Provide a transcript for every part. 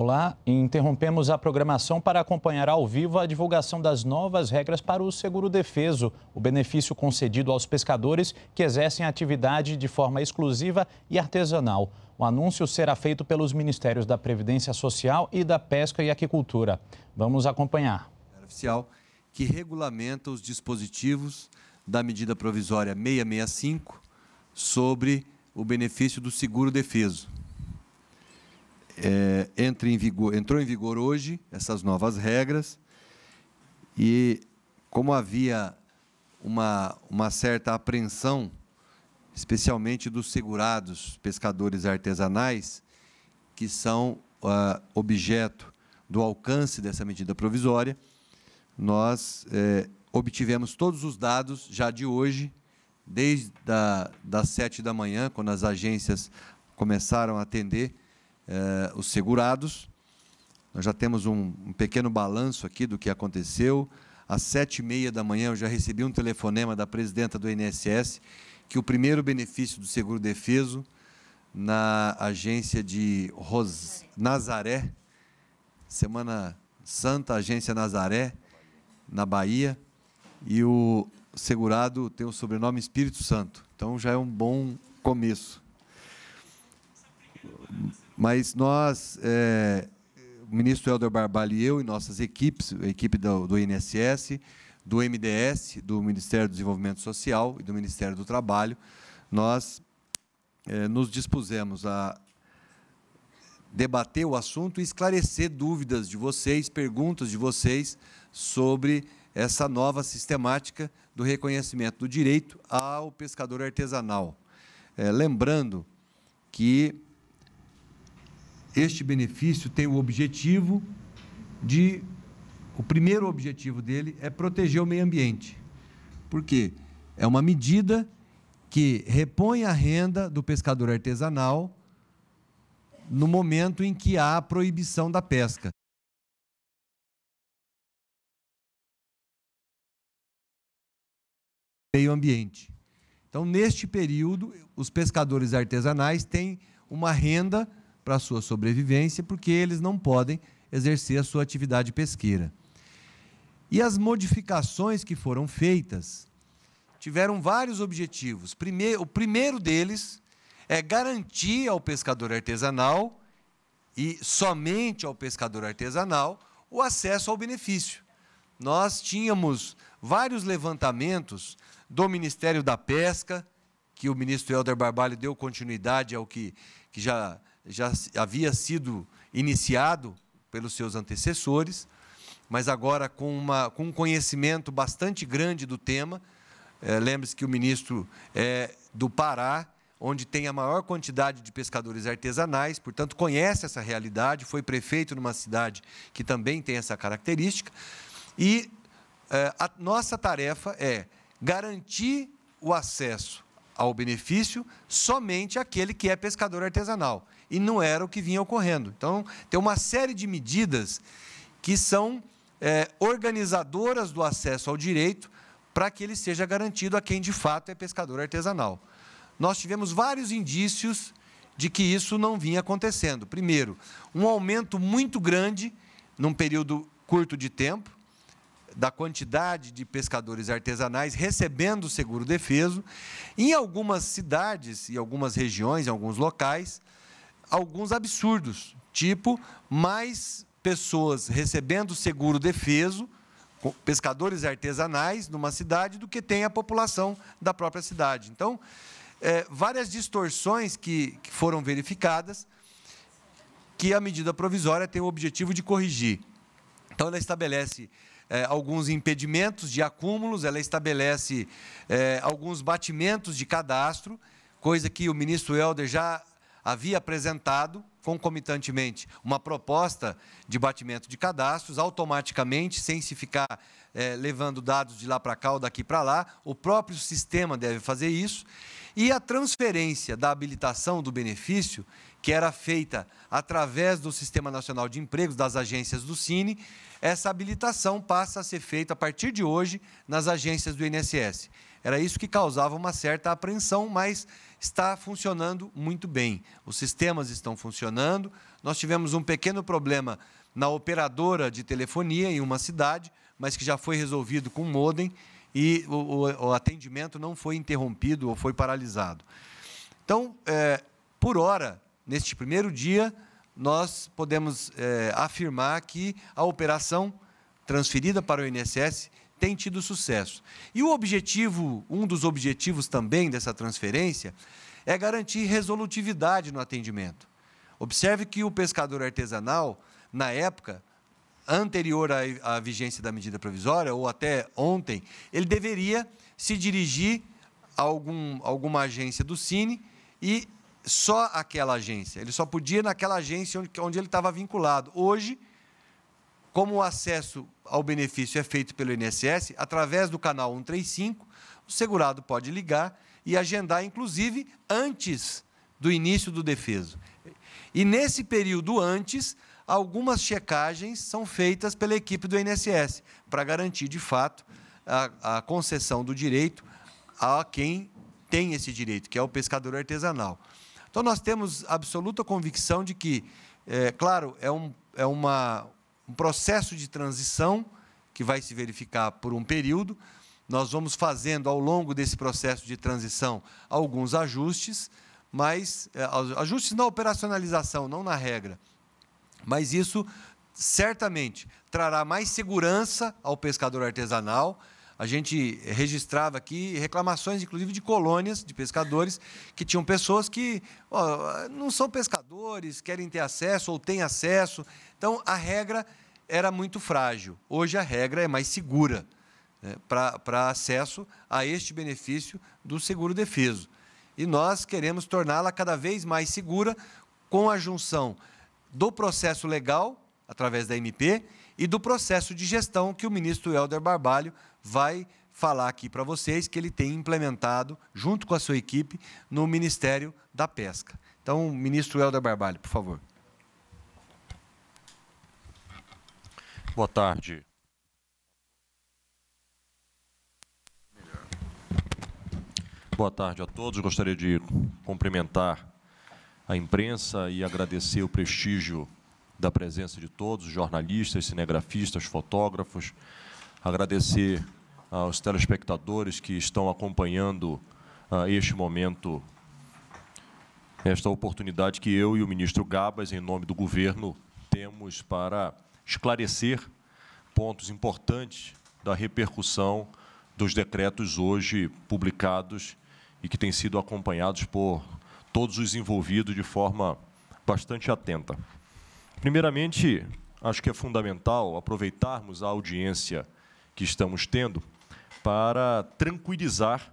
Olá, interrompemos a programação para acompanhar ao vivo a divulgação das novas regras para o seguro defeso, o benefício concedido aos pescadores que exercem atividade de forma exclusiva e artesanal. O anúncio será feito pelos Ministérios da Previdência Social e da Pesca e Aquicultura. Vamos acompanhar. Oficial que regulamenta os dispositivos da medida provisória 665 sobre o benefício do seguro defeso é, em vigor, entrou em vigor hoje essas novas regras e como havia uma, uma certa apreensão, especialmente dos segurados, pescadores artesanais, que são ah, objeto do alcance dessa medida provisória, nós é, obtivemos todos os dados já de hoje, desde da, das sete da manhã, quando as agências começaram a atender eh, os segurados. Nós já temos um, um pequeno balanço aqui do que aconteceu. Às sete e meia da manhã, eu já recebi um telefonema da presidenta do INSS que o primeiro benefício do seguro defeso na agência de Ros... Nazaré, Semana Santa, agência Nazaré, na Bahia, e o segurado tem o sobrenome Espírito Santo. Então já é um bom começo. Mas nós, é, o ministro Helder Barbalho e eu, e nossas equipes, a equipe do, do INSS, do MDS, do Ministério do Desenvolvimento Social e do Ministério do Trabalho, nós é, nos dispusemos a debater o assunto e esclarecer dúvidas de vocês, perguntas de vocês sobre essa nova sistemática do reconhecimento do direito ao pescador artesanal. É, lembrando que este benefício tem o objetivo de. O primeiro objetivo dele é proteger o meio ambiente. Por quê? É uma medida que repõe a renda do pescador artesanal no momento em que há a proibição da pesca. Meio ambiente. Então, neste período, os pescadores artesanais têm uma renda para a sua sobrevivência, porque eles não podem exercer a sua atividade pesqueira. E as modificações que foram feitas tiveram vários objetivos. Primeiro, o primeiro deles é garantir ao pescador artesanal e somente ao pescador artesanal o acesso ao benefício. Nós tínhamos vários levantamentos do Ministério da Pesca, que o ministro Helder Barbalho deu continuidade ao que, que já já havia sido iniciado pelos seus antecessores, mas agora com, uma, com um conhecimento bastante grande do tema. É, Lembre-se que o ministro é do Pará, onde tem a maior quantidade de pescadores artesanais, portanto, conhece essa realidade, foi prefeito numa cidade que também tem essa característica. E é, a nossa tarefa é garantir o acesso ao benefício somente aquele que é pescador artesanal e não era o que vinha ocorrendo. Então, tem uma série de medidas que são é, organizadoras do acesso ao direito para que ele seja garantido a quem de fato é pescador artesanal. Nós tivemos vários indícios de que isso não vinha acontecendo. Primeiro, um aumento muito grande, num período curto de tempo, da quantidade de pescadores artesanais recebendo o seguro defeso. Em algumas cidades e algumas regiões, em alguns locais, alguns absurdos, tipo mais pessoas recebendo seguro defeso, pescadores artesanais numa cidade, do que tem a população da própria cidade. Então, é, várias distorções que, que foram verificadas, que a medida provisória tem o objetivo de corrigir. Então, ela estabelece é, alguns impedimentos de acúmulos, ela estabelece é, alguns batimentos de cadastro, coisa que o ministro Helder já havia apresentado, concomitantemente, uma proposta de batimento de cadastros, automaticamente, sem se ficar é, levando dados de lá para cá ou daqui para lá, o próprio sistema deve fazer isso, e a transferência da habilitação do benefício, que era feita através do Sistema Nacional de Empregos, das agências do Cine, essa habilitação passa a ser feita a partir de hoje nas agências do INSS. Era isso que causava uma certa apreensão, mas está funcionando muito bem. Os sistemas estão funcionando. Nós tivemos um pequeno problema na operadora de telefonia em uma cidade, mas que já foi resolvido com modem e o, o, o atendimento não foi interrompido ou foi paralisado. Então, é, por hora, neste primeiro dia, nós podemos é, afirmar que a operação transferida para o INSS tem tido sucesso. E o objetivo, um dos objetivos também dessa transferência, é garantir resolutividade no atendimento. Observe que o pescador artesanal, na época anterior à, vigência da medida provisória, ou até ontem, ele deveria se dirigir a algum, alguma agência do Cine e só aquela agência. Ele só podia ir naquela agência onde, onde ele estava vinculado. Hoje, como o acesso ao benefício é feito pelo INSS, através do canal 135, o segurado pode ligar e agendar, inclusive, antes do início do defeso. E nesse período antes, algumas checagens são feitas pela equipe do INSS, para garantir, de fato, a, a, concessão do direito a quem tem esse direito, que é o pescador artesanal. Então, nós temos absoluta convicção de que, é, claro, é, um, é uma, um processo de transição que vai se verificar por um período. Nós vamos fazendo ao longo desse processo de transição alguns ajustes, mas eh, ajustes na operacionalização, não na regra. Mas isso certamente trará mais segurança ao pescador artesanal. A gente registrava aqui reclamações, inclusive, de colônias de pescadores, que tinham pessoas que ó, não são pescadores, querem ter acesso ou têm acesso, então, a regra era muito frágil. Hoje, a regra é mais segura né, para acesso a este benefício do seguro defeso. E nós queremos torná-la cada vez mais segura com a junção do processo legal, através da MP, e do processo de gestão que o ministro Helder Barbalho vai falar aqui para vocês que ele tem implementado, junto com a sua equipe, no Ministério da Pesca. Então, ministro Helder Barbalho, por favor. boa tarde. Boa tarde a todos. Gostaria de cumprimentar a imprensa e agradecer o prestígio da presença de todos, jornalistas, cinegrafistas, fotógrafos. Agradecer aos telespectadores que estão acompanhando ah, este momento, esta oportunidade que eu e o ministro Gabas, em nome do governo, temos para esclarecer pontos importantes da repercussão dos decretos hoje publicados e que têm sido acompanhados por todos os envolvidos de forma bastante atenta. Primeiramente, acho que é fundamental aproveitarmos a audiência que estamos tendo para tranquilizar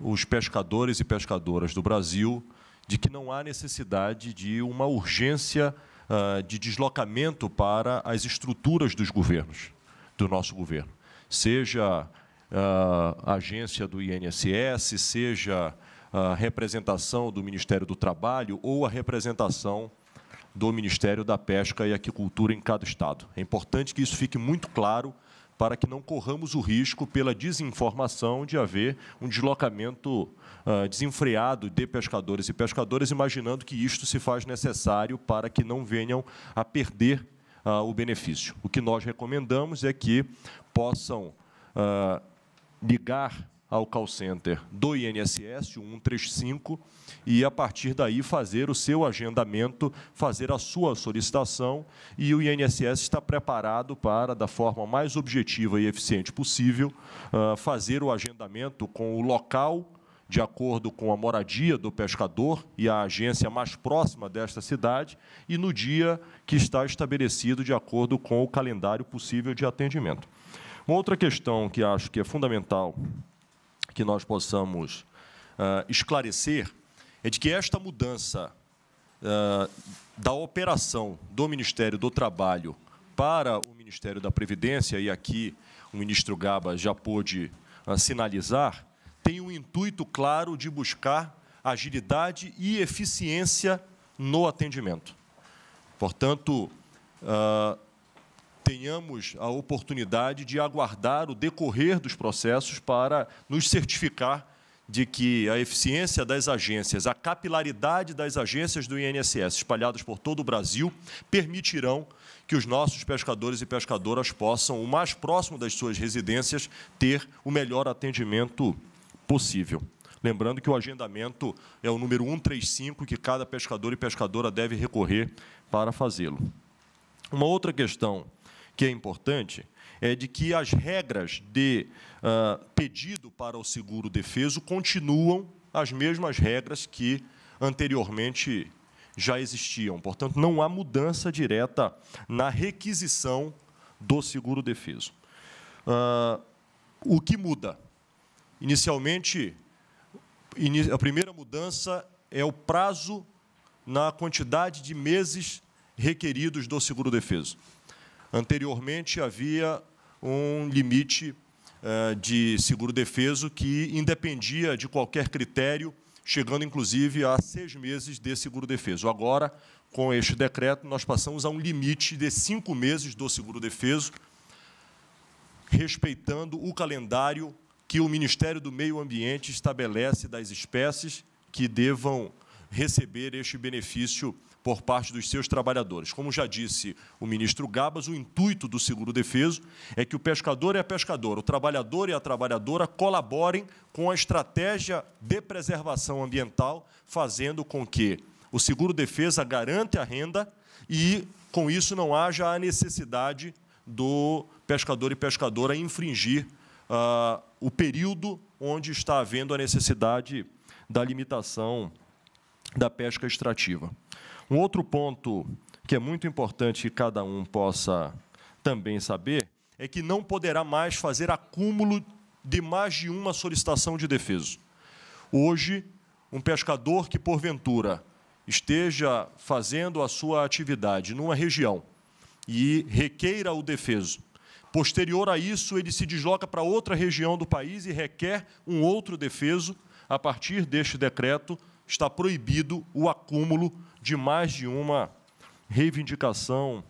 os pescadores e pescadoras do Brasil de que não há necessidade de uma urgência ah, de deslocamento para as estruturas dos governos, do nosso governo, seja ah, a agência do INSS, seja ah, a representação do Ministério do Trabalho ou a representação do Ministério da Pesca e Aquicultura em cada estado. É importante que isso fique muito claro para que não corramos o risco, pela desinformação, de haver um deslocamento ah, desenfreado de pescadores e pescadoras, imaginando que isto se faz necessário para que não venham a perder ah, o benefício. O que nós recomendamos é que possam ah, ligar ao call center do INSS 135 e, a partir daí, fazer o seu agendamento, fazer a sua solicitação e o INSS está preparado para, da forma mais objetiva e eficiente possível, ah, fazer o agendamento com o local de acordo com a moradia do pescador e a agência mais próxima desta cidade, e no dia que está estabelecido de acordo com o calendário possível de atendimento. Uma outra questão que acho que é fundamental que nós possamos uh, esclarecer é de que esta mudança uh, da operação do Ministério do Trabalho para o Ministério da Previdência, e aqui o ministro Gaba já pôde uh, sinalizar, tem um intuito claro de buscar agilidade e eficiência no atendimento. Portanto, tenhamos a oportunidade de aguardar o decorrer dos processos para nos certificar de que a eficiência das agências, a capilaridade das agências do INSS espalhadas por todo o Brasil permitirão que os nossos pescadores e pescadoras possam, o mais próximo das suas residências, ter o melhor atendimento possível. Lembrando que o agendamento é o número 135 que cada pescador e pescadora deve recorrer para fazê-lo. Uma outra questão que é importante é de que as regras de uh, pedido para o seguro defeso continuam as mesmas regras que anteriormente já existiam. Portanto, não há mudança direta na requisição do seguro defeso. Uh, o que muda? Inicialmente, a primeira mudança é o prazo na quantidade de meses requeridos do seguro defeso. Anteriormente havia um limite eh, de seguro defeso que independia de qualquer critério, chegando inclusive a seis meses de seguro defeso. Agora, com este decreto, nós passamos a um limite de cinco meses do seguro defeso, respeitando o calendário que o Ministério do Meio Ambiente estabelece das espécies que devam receber este benefício por parte dos seus trabalhadores. Como já disse o ministro Gabas, o intuito do seguro defeso é que o pescador e a pescadora, o trabalhador e a trabalhadora colaborem com a estratégia de preservação ambiental, fazendo com que o seguro defesa garante a renda e, com isso, não haja a necessidade do pescador e pescadora infringir ah, o período onde está havendo a necessidade da limitação da pesca extrativa. Um outro ponto que é muito importante que cada um possa também saber é que não poderá mais fazer acúmulo de mais de uma solicitação de defesa. Hoje, um pescador que porventura esteja fazendo a sua atividade numa região e requeira o defeso. Posterior a isso, ele se desloca para outra região do país e requer um outro defeso a partir deste decreto, está proibido o acúmulo de mais de uma reivindicação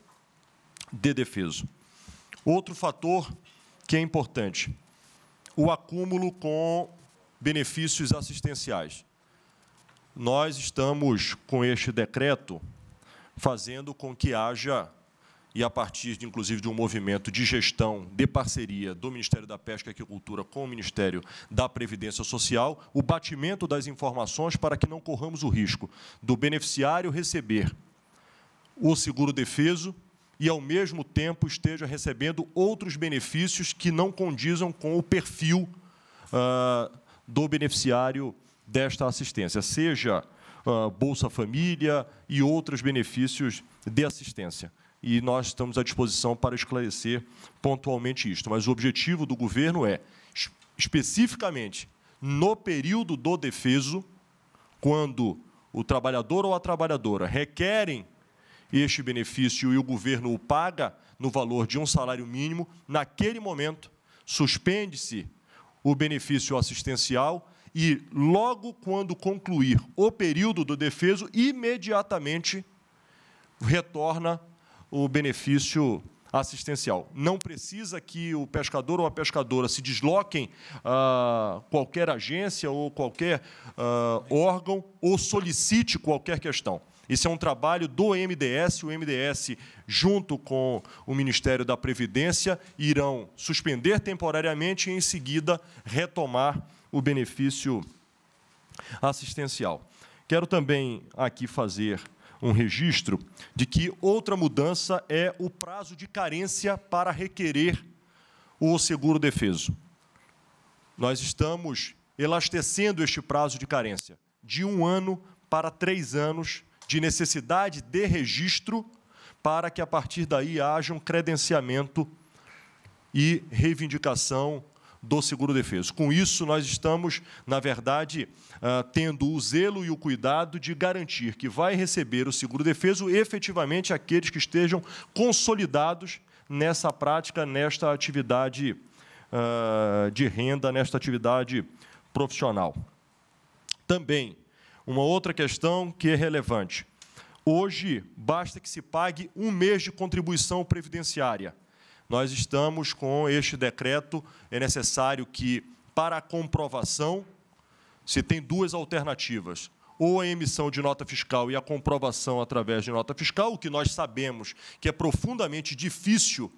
de defeso. Outro fator que é importante, o acúmulo com benefícios assistenciais. Nós estamos, com este decreto, fazendo com que haja e a partir, de, inclusive, de um movimento de gestão, de parceria do Ministério da Pesca e Agricultura com o Ministério da Previdência Social, o batimento das informações para que não corramos o risco do beneficiário receber o seguro defeso e, ao mesmo tempo, esteja recebendo outros benefícios que não condizam com o perfil ah, do beneficiário desta assistência, seja ah, Bolsa Família e outros benefícios de assistência e nós estamos à disposição para esclarecer pontualmente isto. Mas o objetivo do governo é, especificamente, no período do defeso, quando o trabalhador ou a trabalhadora requerem este benefício e o governo o paga no valor de um salário mínimo, naquele momento suspende-se o benefício assistencial e, logo quando concluir o período do defeso, imediatamente retorna o benefício assistencial. Não precisa que o pescador ou a pescadora se desloquem a ah, qualquer agência ou qualquer ah, órgão ou solicite qualquer questão. Isso é um trabalho do MDS. O MDS, junto com o Ministério da Previdência, irão suspender temporariamente e, em seguida, retomar o benefício assistencial. Quero também aqui fazer um registro de que outra mudança é o prazo de carência para requerer o seguro defeso. Nós estamos elastecendo este prazo de carência de um ano para três anos de necessidade de registro para que, a partir daí, haja um credenciamento e reivindicação do seguro defeso. Com isso, nós estamos, na verdade, ah, tendo o zelo e o cuidado de garantir que vai receber o seguro defeso efetivamente aqueles que estejam consolidados nessa prática, nesta atividade ah, de renda, nesta atividade profissional. Também, uma outra questão que é relevante. Hoje, basta que se pague um mês de contribuição previdenciária nós estamos com este decreto, é necessário que, para a comprovação, se tem duas alternativas. Ou a emissão de nota fiscal e a comprovação através de nota fiscal, o que nós sabemos que é profundamente difícil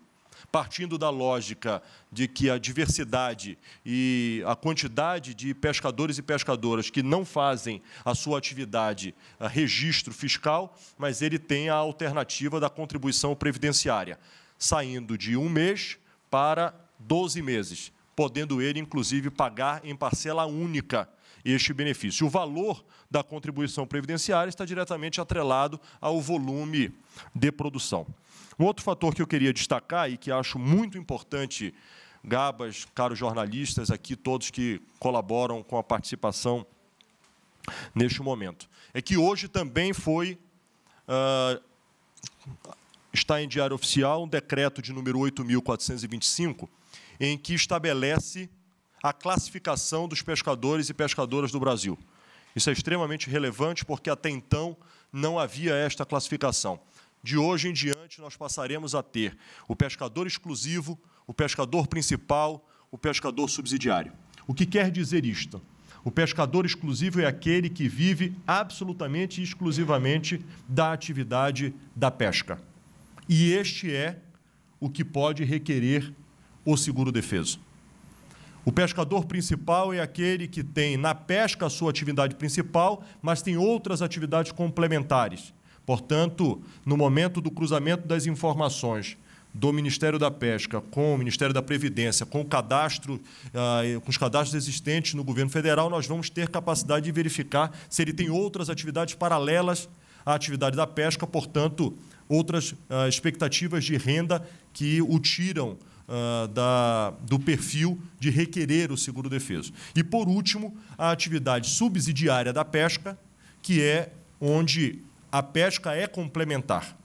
partindo da lógica de que a diversidade e a quantidade de pescadores e pescadoras que não fazem a sua atividade a eh, registro fiscal, mas ele tem a alternativa da contribuição previdenciária saindo de um mês para 12 meses, podendo ele, inclusive, pagar em parcela única este benefício. O valor da contribuição previdenciária está diretamente atrelado ao volume de produção. Um outro fator que eu queria destacar e que acho muito importante, Gabas, caros jornalistas, aqui todos que colaboram com a participação neste momento, é que hoje também foi. Uh, está em Diário Oficial um decreto de número 8.425, em que estabelece a classificação dos pescadores e pescadoras do Brasil. Isso é extremamente relevante porque até então não havia esta classificação. De hoje em diante, nós passaremos a ter o pescador exclusivo, o pescador principal, o pescador subsidiário. O que quer dizer isto? O pescador exclusivo é aquele que vive absolutamente e exclusivamente da atividade da pesca. E este é o que pode requerer o seguro defeso. O pescador principal é aquele que tem na pesca a sua atividade principal, mas tem outras atividades complementares. Portanto, no momento do cruzamento das informações do Ministério da Pesca com o Ministério da Previdência, com o cadastro, ah, com os cadastros existentes no governo federal, nós vamos ter capacidade de verificar se ele tem outras atividades paralelas à atividade da pesca, portanto, outras uh, expectativas de renda que o tiram uh, da, do perfil de requerer o seguro defeso. E, por último, a atividade subsidiária da pesca, que é onde a pesca é complementar.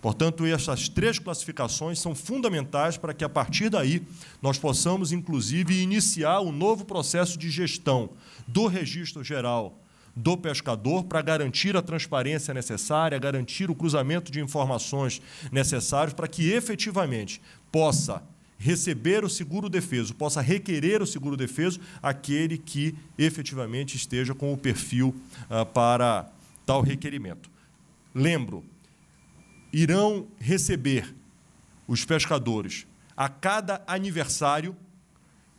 Portanto, essas três classificações são fundamentais para que, a partir daí, nós possamos, inclusive, iniciar o um novo processo de gestão do Registro Geral do pescador para garantir a transparência necessária, garantir o cruzamento de informações necessárias para que efetivamente possa receber o seguro defeso, possa requerer o seguro defeso aquele que efetivamente esteja com o perfil ah, para tal requerimento. Lembro, irão receber os pescadores a cada aniversário,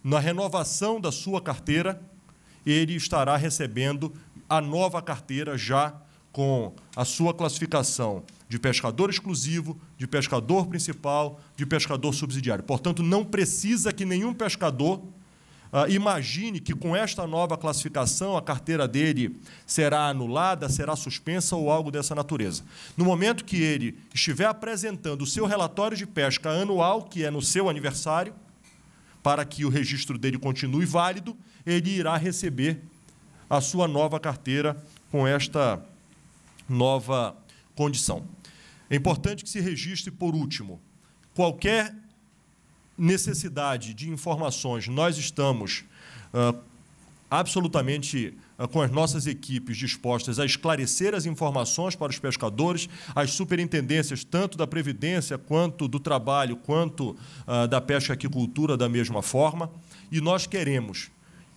na renovação da sua carteira, ele estará recebendo a nova carteira já com a sua classificação de pescador exclusivo, de pescador principal, de pescador subsidiário. Portanto, não precisa que nenhum pescador ah, imagine que com esta nova classificação a carteira dele será anulada, será suspensa ou algo dessa natureza. No momento que ele estiver apresentando o seu relatório de pesca anual, que é no seu aniversário, para que o registro dele continue válido, ele irá receber a sua nova carteira com esta nova condição. É importante que se registre, por último, qualquer necessidade de informações, nós estamos ah, absolutamente ah, com as nossas equipes dispostas a esclarecer as informações para os pescadores, as superintendências, tanto da Previdência, quanto do Trabalho, quanto ah, da Pesca e Aquicultura, da mesma forma. E nós queremos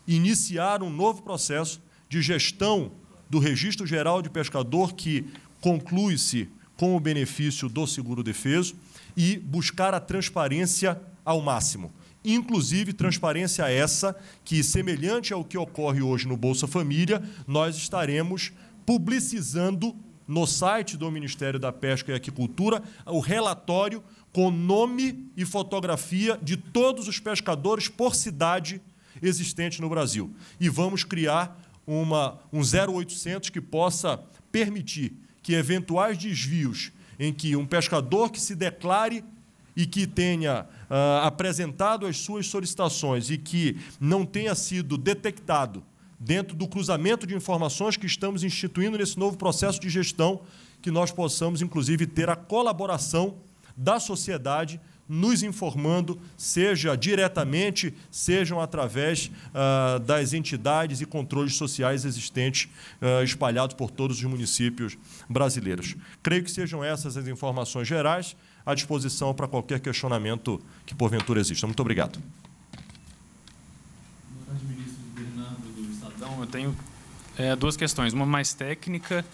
iniciar um novo processo de gestão do Registro Geral de Pescador, que conclui-se com o benefício do seguro defeso, e buscar a transparência ao máximo. Inclusive, transparência essa que, semelhante ao que ocorre hoje no Bolsa Família, nós estaremos publicizando no site do Ministério da Pesca e Aquicultura o relatório com nome e fotografia de todos os pescadores por cidade existente no Brasil. E vamos criar uma, um 0800 que possa permitir que eventuais desvios em que um pescador que se declare e que tenha uh, apresentado as suas solicitações e que não tenha sido detectado dentro do cruzamento de informações que estamos instituindo nesse novo processo de gestão, que nós possamos, inclusive, ter a colaboração da sociedade nos informando, seja diretamente, sejam através uh, das entidades e controles sociais existentes uh, espalhados por todos os municípios brasileiros. Creio que sejam essas as informações gerais à disposição para qualquer questionamento que porventura exista. Muito obrigado. ministro do Estadão. Eu tenho é, duas questões, uma mais técnica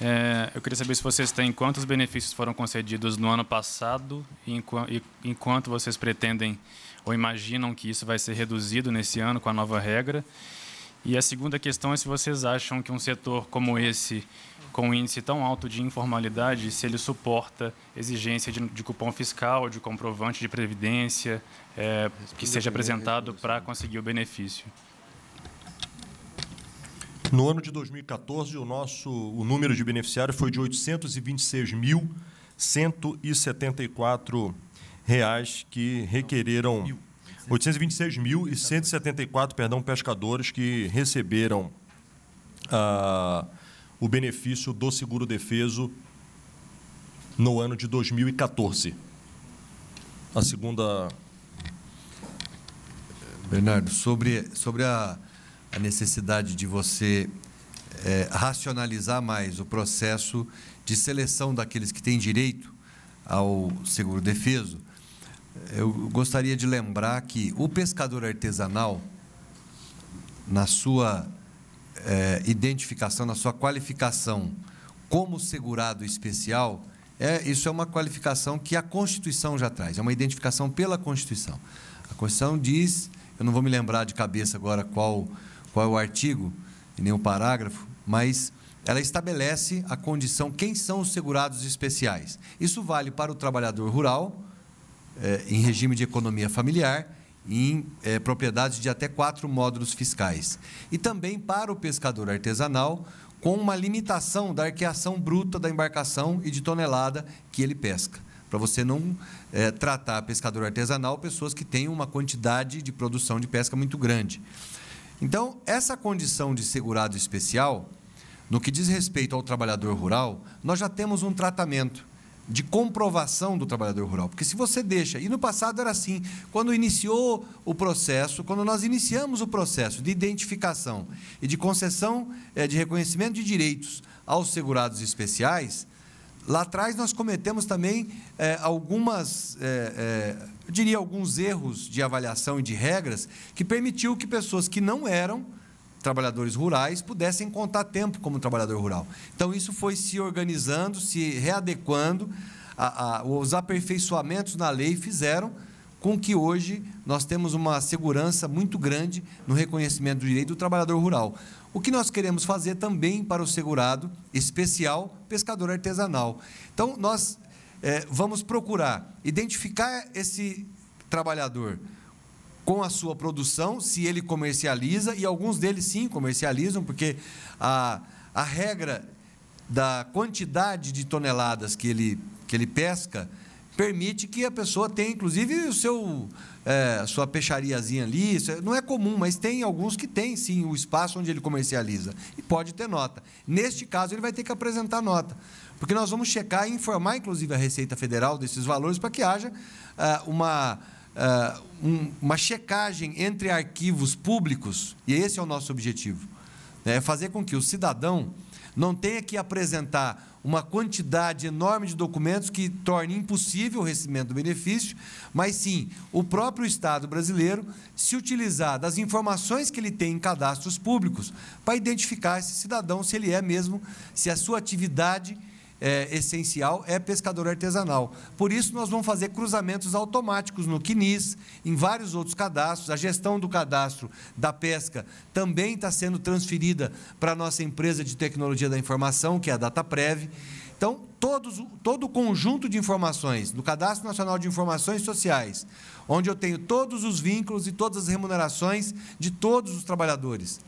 é, eu queria saber se vocês têm quantos benefícios foram concedidos no ano passado e, enquanto vocês pretendem ou imaginam que isso vai ser reduzido nesse ano com a nova regra. E a segunda questão é se vocês acham que um setor como esse, com um índice tão alto de informalidade, se ele suporta exigência de, de cupom fiscal, de comprovante de previdência, é, que seja apresentado para né? conseguir o benefício. No ano de 2014, o nosso o número de beneficiários foi de R$ 826.174 reais que requereram 826.174, perdão, pescadores que receberam ah, o benefício do seguro defeso no ano de 2014. A segunda Bernardo, sobre sobre a a necessidade de você é, racionalizar mais o processo de seleção daqueles que têm direito ao seguro defeso, eu gostaria de lembrar que o pescador artesanal, na sua é, identificação, na sua qualificação como segurado especial, é, isso é uma qualificação que a Constituição já traz, é uma identificação pela Constituição. A Constituição diz, eu não vou me lembrar de cabeça agora qual qual é o artigo e nem o parágrafo, mas ela estabelece a condição quem são os segurados especiais. Isso vale para o trabalhador rural, eh, em regime de economia familiar, em eh, propriedades de até quatro módulos fiscais. E também para o pescador artesanal, com uma limitação da arqueação bruta da embarcação e de tonelada que ele pesca. Para você não eh, tratar pescador artesanal, pessoas que têm uma quantidade de produção de pesca muito grande. Então, essa condição de segurado especial, no que diz respeito ao trabalhador rural, nós já temos um tratamento de comprovação do trabalhador rural. Porque se você deixa, e no passado era assim, quando iniciou o processo, quando nós iniciamos o processo de identificação e de concessão eh, de reconhecimento de direitos aos segurados especiais, lá atrás nós cometemos também eh, algumas eh, eu diria, alguns erros de avaliação e de regras que permitiu que pessoas que não eram trabalhadores rurais pudessem contar tempo como trabalhador rural. Então, isso foi se organizando, se readequando, a, a, os aperfeiçoamentos na lei fizeram com que hoje nós temos uma segurança muito grande no reconhecimento do direito do trabalhador rural. O que nós queremos fazer também para o segurado especial pescador artesanal. Então, nós é, vamos procurar identificar esse trabalhador com a sua produção, se ele comercializa, e alguns deles sim comercializam, porque a, a regra da quantidade de toneladas que ele, que ele pesca permite que a pessoa tenha, inclusive, o seu é, sua peixariazinha ali. Isso é, não é comum, mas tem alguns que tem sim o espaço onde ele comercializa. E pode ter nota. Neste caso, ele vai ter que apresentar nota. Porque nós vamos checar e informar, inclusive, a Receita Federal desses valores para que haja ah, uma. Ah, um, uma checagem entre arquivos públicos, e esse é o nosso objetivo, né? é fazer com que o cidadão não tenha que apresentar uma quantidade enorme de documentos que torna impossível o recebimento do benefício, mas sim o próprio Estado brasileiro se utilizar das informações que ele tem em cadastros públicos para identificar esse cidadão se ele é mesmo, se a sua atividade é, essencial é pescador artesanal. Por isso, nós vamos fazer cruzamentos automáticos no Quinis, em vários outros cadastros. A gestão do cadastro da pesca também está sendo transferida para a nossa empresa de tecnologia da informação, que é a DataPrev. Então, todos, todo o conjunto de informações do Cadastro Nacional de Informações Sociais, onde eu tenho todos os vínculos e todas as remunerações de todos os trabalhadores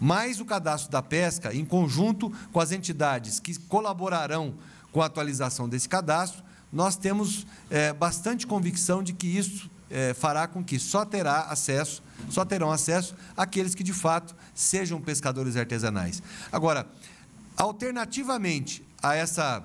mais o cadastro da pesca, em conjunto com as entidades que colaborarão com a atualização desse cadastro, nós temos é, bastante convicção de que isso é, fará com que só terá acesso, só terão acesso aqueles que de fato sejam pescadores artesanais. Agora, alternativamente a essa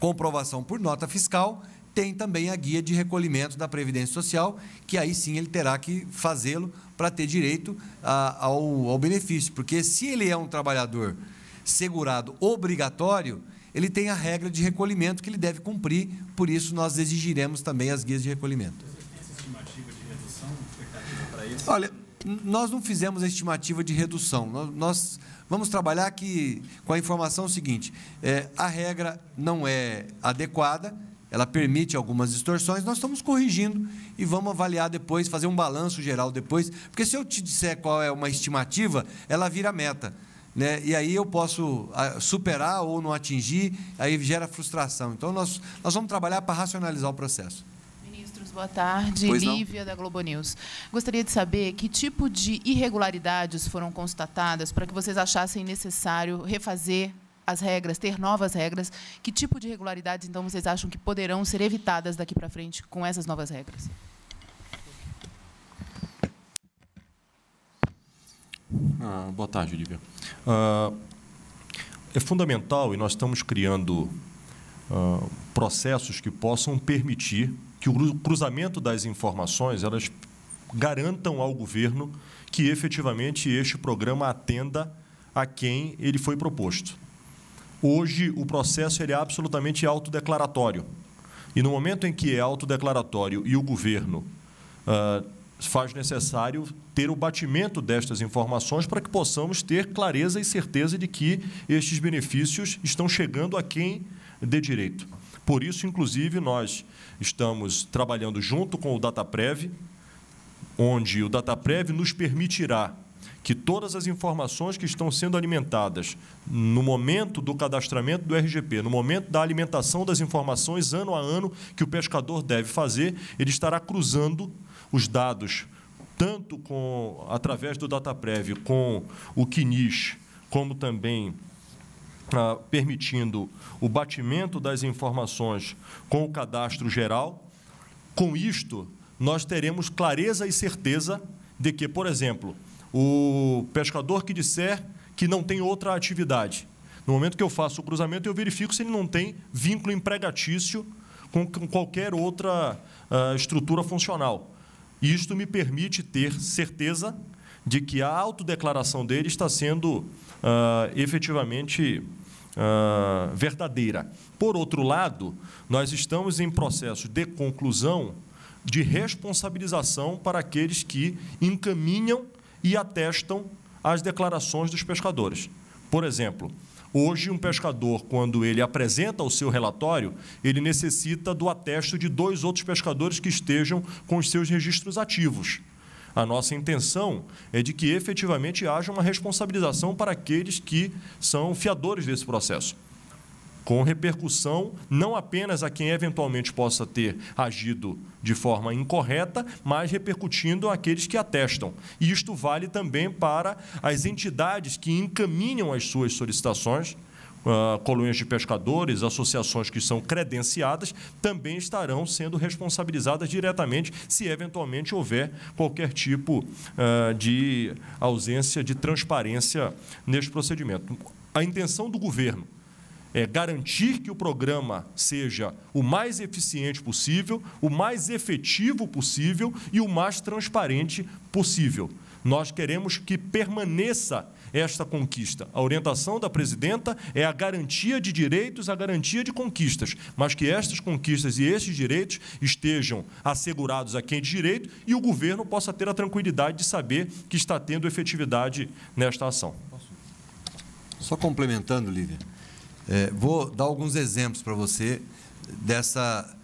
comprovação por nota fiscal, tem também a guia de recolhimento da Previdência Social, que aí sim ele terá que fazê-lo para ter direito a, ah, ao, ao benefício. Porque se ele é um trabalhador segurado obrigatório, ele tem a regra de recolhimento que ele deve cumprir, por isso nós exigiremos também as guias de recolhimento. Olha, nós não fizemos a estimativa de redução. Nós vamos trabalhar aqui com a informação seguinte: é, a regra não é adequada, ela permite algumas distorções, nós estamos corrigindo e vamos avaliar depois, fazer um balanço geral depois, porque se eu te disser qual é uma estimativa, ela vira meta. Né? E aí eu posso ah, superar ou não atingir, aí gera frustração. Então, nós, nós vamos trabalhar para racionalizar o processo. Ministros, boa tarde. Pois Lívia, não. da Globo News. Gostaria de saber que tipo de irregularidades foram constatadas para que vocês achassem necessário refazer as regras, ter novas regras? Que tipo de irregularidades, então, vocês acham que poderão ser evitadas daqui para frente com essas novas regras? Ah, boa tarde, Lívia. Ah, é fundamental, e nós estamos criando ah, processos que possam permitir que o cruzamento das informações elas garantam ao governo que efetivamente este programa atenda a quem ele foi proposto. Hoje, o processo ele é absolutamente autodeclaratório. E no momento em que é autodeclaratório e o governo uh, faz necessário ter o batimento destas informações para que possamos ter clareza e certeza de que estes benefícios estão chegando a quem dê direito. Por isso, inclusive, nós estamos trabalhando junto com o DataPrev, onde o DataPrev nos permitirá que todas as informações que estão sendo alimentadas no momento do cadastramento do RGP, no momento da alimentação das informações ano a ano que o pescador deve fazer, ele estará cruzando os dados tanto com através do DataPrev com o Quinis, como também ah, permitindo o batimento das informações com o cadastro geral. Com isto, nós teremos clareza e certeza de que, por exemplo, o pescador que disser que não tem outra atividade. No momento que eu faço o cruzamento, eu verifico se ele não tem vínculo empregatício com qualquer outra uh, estrutura funcional. Isto me permite ter certeza de que a autodeclaração dele está sendo uh, efetivamente uh, verdadeira. Por outro lado, nós estamos em processo de conclusão de responsabilização para aqueles que encaminham e atestam as declarações dos pescadores. Por exemplo, hoje um pescador, quando ele apresenta o seu relatório, ele necessita do atesto de dois outros pescadores que estejam com os seus registros ativos. A nossa intenção é de que efetivamente haja uma responsabilização para aqueles que são fiadores desse processo com repercussão não apenas a quem eventualmente possa ter agido de forma incorreta, mas repercutindo àqueles que atestam. E isto vale também para as entidades que encaminham as suas solicitações. Uh, colônias de pescadores, associações que são credenciadas, também estarão sendo responsabilizadas diretamente se eventualmente houver qualquer tipo uh, de ausência de transparência neste procedimento. A intenção do governo é, garantir que o programa seja o mais eficiente possível, o mais efetivo possível e o mais transparente possível. Nós queremos que permaneça esta conquista. A orientação da presidenta é a garantia de direitos, a garantia de conquistas, mas que estas conquistas e estes direitos estejam assegurados a quem de direito e o governo possa ter a tranquilidade de saber que está tendo efetividade nesta ação. Só complementando, Lívia, é, vou dar alguns exemplos para você dessa,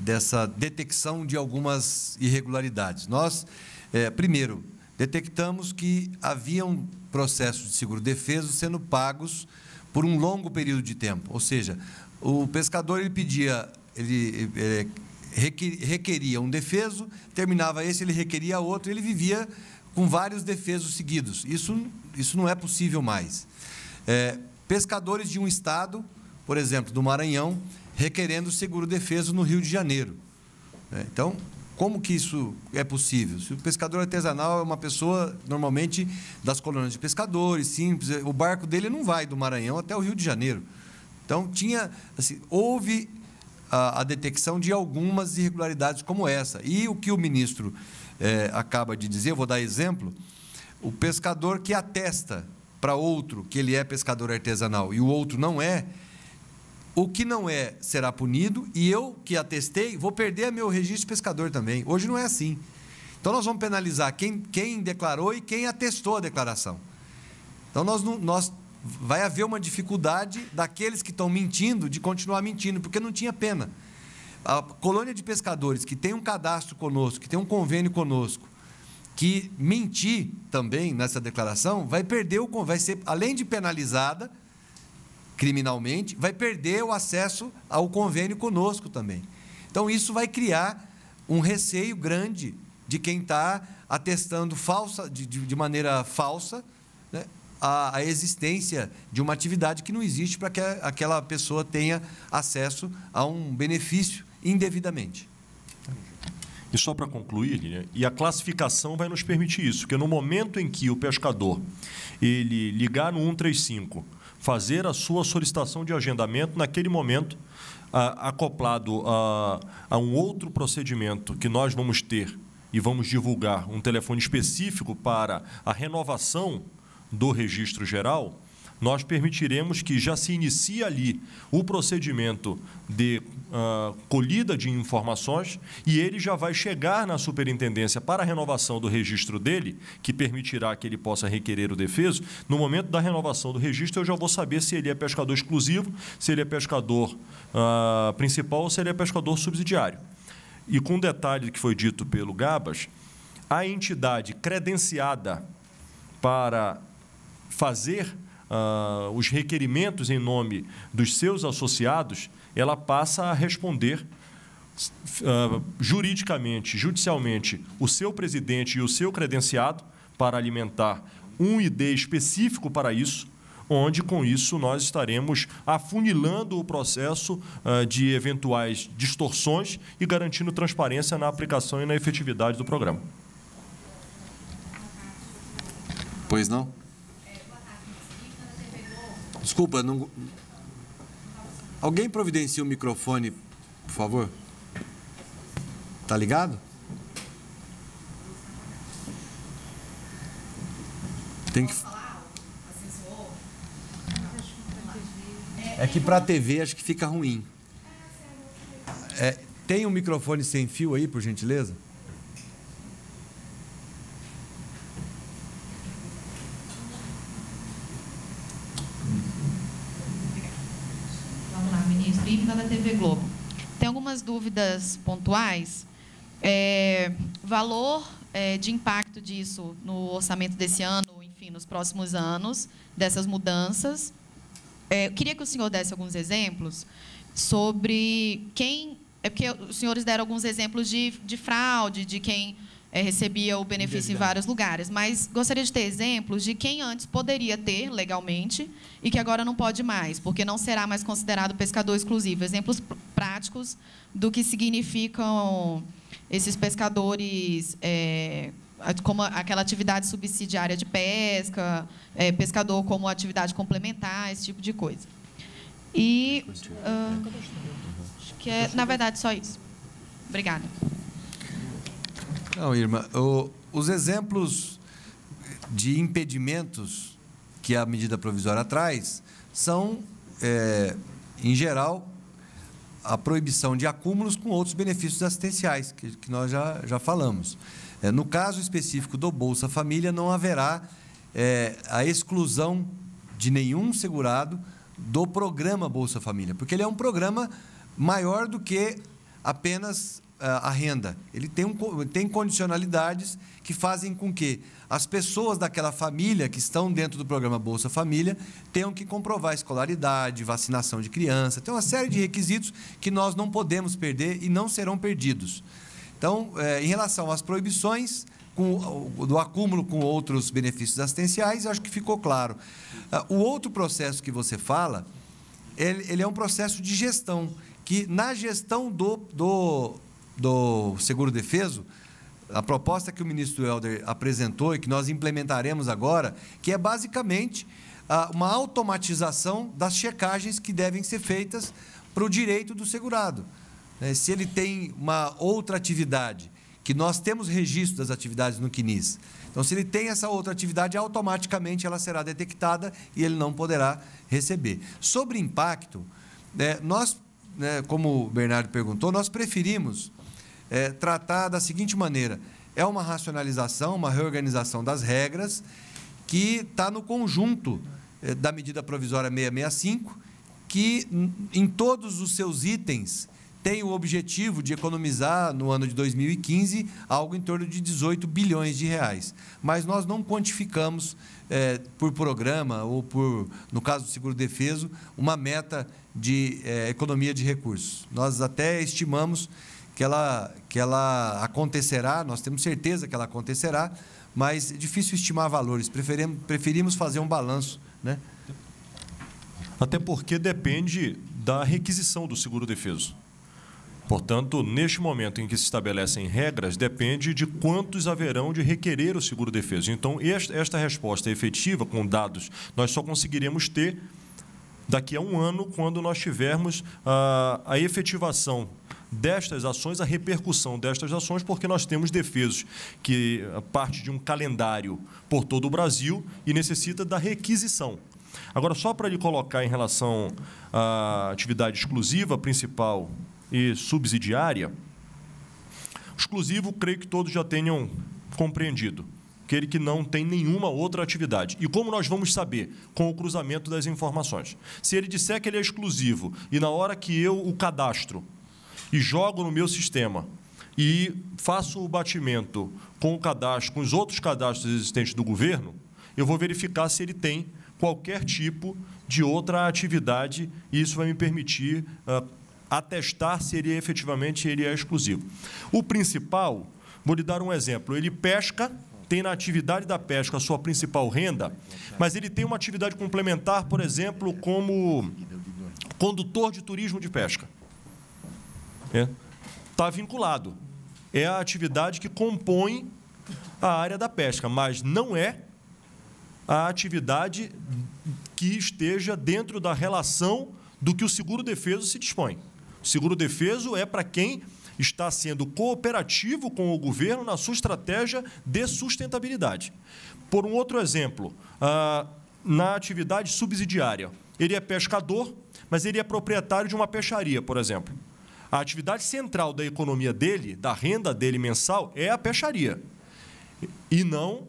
dessa detecção de algumas irregularidades. Nós, é, primeiro, detectamos que haviam processos de seguro defeso sendo pagos por um longo período de tempo. Ou seja, o pescador ele pedia, ele, é, ele requeria um defeso, terminava esse, ele requeria outro, ele vivia com vários defesos seguidos. Isso, isso não é possível mais. É, pescadores de um estado, por exemplo, do Maranhão, requerendo seguro defeso no Rio de Janeiro. É, então, como que isso é possível? Se o pescador artesanal é uma pessoa, normalmente, das colônias de pescadores, simples, o barco dele não vai do Maranhão até o Rio de Janeiro. Então, tinha, assim, houve a, a detecção de algumas irregularidades como essa. E o que o ministro é, acaba de dizer, eu vou dar exemplo, o pescador que atesta para outro que ele é pescador artesanal e o outro não é, o que não é será punido e eu que atestei vou perder meu registro de pescador também. Hoje não é assim. Então nós vamos penalizar quem, quem declarou e quem atestou a declaração. Então nós, nós vai haver uma dificuldade daqueles que estão mentindo de continuar mentindo porque não tinha pena. A colônia de pescadores que tem um cadastro conosco, que tem um convênio conosco, que mentir também nessa declaração vai perder o vai ser além de penalizada criminalmente, vai perder o acesso ao convênio conosco também. Então isso vai criar um receio grande de quem está atestando falsa de, de, de maneira falsa né, a, a, existência de uma atividade que não existe para que a, aquela pessoa tenha acesso a um benefício indevidamente. E só para concluir, né, e a classificação vai nos permitir isso, que no momento em que o pescador ele ligar no 135, fazer a sua solicitação de agendamento, naquele momento, a, acoplado a, a um outro procedimento que nós vamos ter e vamos divulgar um telefone específico para a renovação do registro geral, nós permitiremos que já se inicie ali o procedimento de uh, colhida de informações e ele já vai chegar na superintendência para a renovação do registro dele, que permitirá que ele possa requerer o defeso. No momento da renovação do registro, eu já vou saber se ele é pescador exclusivo, se ele é pescador uh, principal ou se ele é pescador subsidiário. E com o detalhe que foi dito pelo Gabas, a entidade credenciada para fazer uh, os requerimentos em nome dos seus associados, ela passa a responder uh, juridicamente, judicialmente, o seu presidente e o seu credenciado para alimentar um ID específico para isso, onde com isso nós estaremos afunilando o processo ah, de eventuais distorções e garantindo transparência na aplicação e na efetividade do programa. Pois não? Desculpa, não... Alguém providencia o microfone, por favor? Tá ligado? Tem que. É que para a TV acho que fica ruim. É, tem um microfone sem fio aí, por gentileza? medidas pontuais, é, valor é, de impacto disso no orçamento desse ano, enfim, nos próximos anos, dessas mudanças. É, eu queria que o senhor desse alguns exemplos sobre quem. É porque os senhores deram alguns exemplos de, de fraude, de quem é, recebia o benefício em vários lugares. Mas gostaria de ter exemplos de quem antes poderia ter legalmente e que agora não pode mais, porque não será mais considerado pescador exclusivo. Exemplos práticos do que significam esses pescadores. É, como aquela atividade subsidiária de pesca, é, pescador como atividade complementar, esse tipo de coisa. E uh, acho que é, na verdade, só isso. Obrigada. Não, irmã, o, os exemplos de impedimentos que a medida provisória traz são, é, em geral, a proibição de acúmulos com outros benefícios assistenciais, que, que nós já, já falamos. É, no caso específico do Bolsa Família, não haverá é, a exclusão de nenhum segurado do programa Bolsa Família, porque ele é um programa maior do que apenas ah, a renda. Ele tem, um, tem condicionalidades que fazem com que as pessoas daquela família que estão dentro do programa Bolsa Família tenham que comprovar escolaridade, vacinação de criança, tem uma série de requisitos que nós não podemos perder e não serão perdidos. Então, eh, em relação às proibições com, do acúmulo com outros benefícios assistenciais, acho que ficou claro. Ah, o outro processo que você fala, ele, ele é um processo de gestão, que na gestão do, do do seguro defeso, a proposta que o ministro Helder apresentou e que nós implementaremos agora, que é basicamente ah, uma automatização das checagens que devem ser feitas para o direito do segurado. Né? Se ele tem uma outra atividade, que nós temos registro das atividades no CNIS. Então, se ele tem essa outra atividade, automaticamente ela será detectada e ele não poderá receber. Sobre impacto, né, nós, né, como o Bernardo perguntou, nós preferimos é, tratar da seguinte maneira: é uma racionalização, uma reorganização das regras que está no conjunto é, da medida provisória 665, que em todos os seus itens tem o objetivo de economizar no ano de 2015 algo em torno de 18 bilhões de reais. Mas nós não quantificamos é, por programa ou por, no caso do seguro defeso, uma meta de é, economia de recursos. Nós até estimamos que ela, que ela acontecerá, nós temos certeza que ela acontecerá, mas é difícil estimar valores, preferimos, preferimos fazer um balanço. Né? Até porque depende da requisição do seguro defeso. Portanto, neste momento em que se estabelecem regras, depende de quantos haverão de requerer o seguro defeso. Então, esta resposta é efetiva com dados nós só conseguiremos ter daqui a um ano, quando nós tivermos a, a efetivação destas ações, a repercussão destas ações, porque nós temos defesos que eh, parte de um calendário por todo o Brasil e necessita da requisição. Agora, só para lhe colocar em relação à atividade exclusiva, principal e subsidiária, exclusivo, creio que todos já tenham compreendido aquele que não tem nenhuma outra atividade. E como nós vamos saber? Com o cruzamento das informações. Se ele disser que ele é exclusivo e na hora que eu o cadastro, e jogo no meu sistema e faço o batimento com o cadastro, com os outros cadastros existentes do governo, eu vou verificar se ele tem qualquer tipo de outra atividade e isso vai me permitir uh, atestar se ele é efetivamente ele é exclusivo. O principal, vou lhe dar um exemplo, ele pesca, tem na atividade da pesca a sua principal renda, mas ele tem uma atividade complementar, por exemplo, como condutor de turismo de pesca está é. vinculado. É a atividade que compõe a área da pesca, mas não é a atividade que esteja dentro da relação do que o seguro defeso se dispõe. O seguro defeso é para quem está sendo cooperativo com o governo na sua estratégia de sustentabilidade. Por um outro exemplo, ah, na atividade subsidiária, ele é pescador, mas ele é proprietário de uma peixaria, por exemplo. A atividade central da economia dele, da renda dele mensal, é a pescaria e não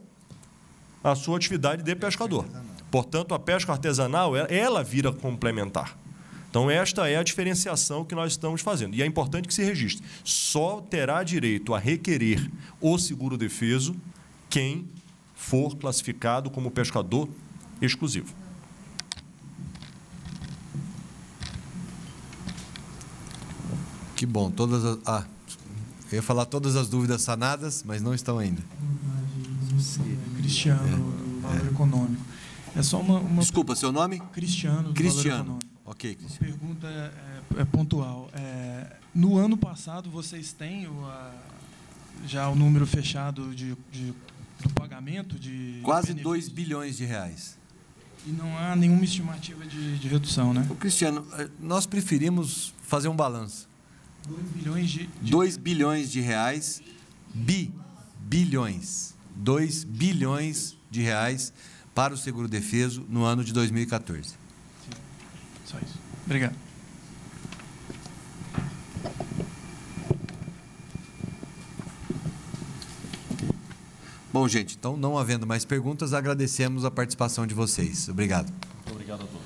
a sua atividade de pescador. Portanto, a pesca artesanal, ela vira complementar. Então, esta é a diferenciação que nós estamos fazendo. E é importante que se registre. Só terá direito a requerer o seguro defeso quem for classificado como pescador exclusivo. Que bom, todas as. Ah, eu ia falar todas as dúvidas sanadas, mas não estão ainda. Cristiano, é, é. valor é. econômico. É só uma, uma, Desculpa, seu nome? Cristiano. Cristiano. ok, Cristiano. A pergunta é, é, é pontual. É, no ano passado, vocês têm o, a, já o número fechado de, de do pagamento de. Quase 2 bilhões de reais. E não há nenhuma estimativa de, de redução, né? Ô, Cristiano, nós preferimos fazer um balanço. 2 bilhões de, de... 2 bilhões de reais, bi, bilhões, 2 bilhões de reais para o seguro defeso no ano de 2014. Sim. Só isso. Obrigado. Bom, gente, então, não havendo mais perguntas, agradecemos a participação de vocês. Obrigado. Muito obrigado a todos.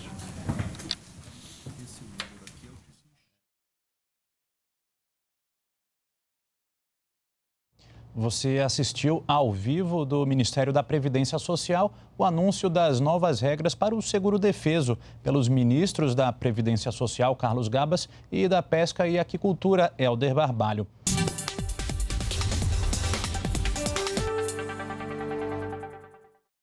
Você assistiu ao vivo do Ministério da Previdência Social o anúncio das novas regras para o seguro defeso pelos ministros da Previdência Social, Carlos Gabas, e da Pesca e Aquicultura, Helder Barbalho.